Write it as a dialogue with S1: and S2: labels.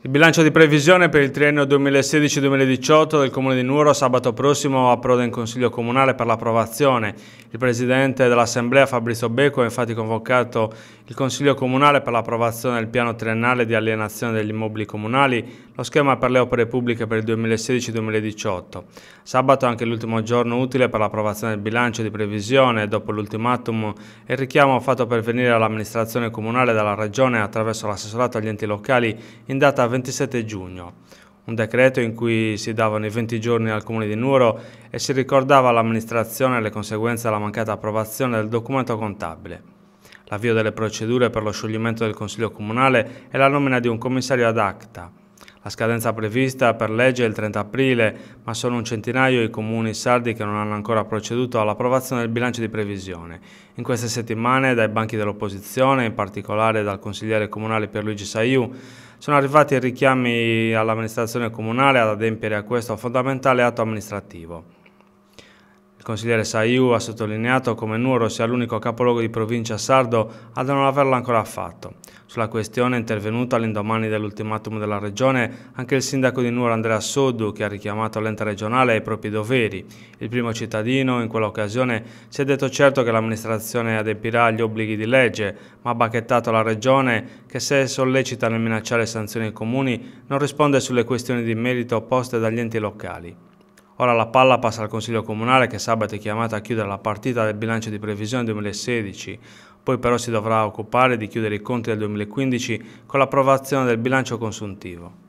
S1: Il bilancio di previsione per il triennio 2016-2018 del Comune di Nuoro sabato prossimo approda in Consiglio Comunale per l'approvazione. Il Presidente dell'Assemblea Fabrizio Becco ha infatti convocato il Consiglio Comunale per l'approvazione del piano triennale di alienazione degli immobili comunali lo schema per le opere pubbliche per il 2016-2018. Sabato anche l'ultimo giorno utile per l'approvazione del bilancio di previsione dopo l'ultimatum e il richiamo fatto per venire all'amministrazione comunale dalla Regione attraverso l'assessorato agli enti locali in data 27 giugno un decreto in cui si davano i 20 giorni al Comune di Nuoro e si ricordava all'amministrazione le conseguenze della mancata approvazione del documento contabile. L'avvio delle procedure per lo scioglimento del Consiglio Comunale e la nomina di un commissario ad acta. La scadenza prevista per legge è il 30 aprile, ma sono un centinaio i comuni sardi che non hanno ancora proceduto all'approvazione del bilancio di previsione. In queste settimane dai banchi dell'opposizione, in particolare dal consigliere comunale Pierluigi Saiu, sono arrivati richiami all'amministrazione comunale ad adempiere a questo fondamentale atto amministrativo. Il consigliere Saiu ha sottolineato come Nuoro sia l'unico capoluogo di provincia sardo ad non averlo ancora fatto. Sulla questione è intervenuto all'indomani dell'ultimatum della Regione anche il sindaco di Nuoro Andrea Soddu che ha richiamato l'ente regionale ai propri doveri. Il primo cittadino in quell'occasione si è detto certo che l'amministrazione adempirà gli obblighi di legge, ma ha bacchettato la Regione che se sollecita nel minacciare sanzioni ai comuni non risponde sulle questioni di merito poste dagli enti locali. Ora la palla passa al Consiglio Comunale che sabato è chiamata a chiudere la partita del bilancio di previsione 2016, poi però si dovrà occupare di chiudere i conti del 2015 con l'approvazione del bilancio consuntivo.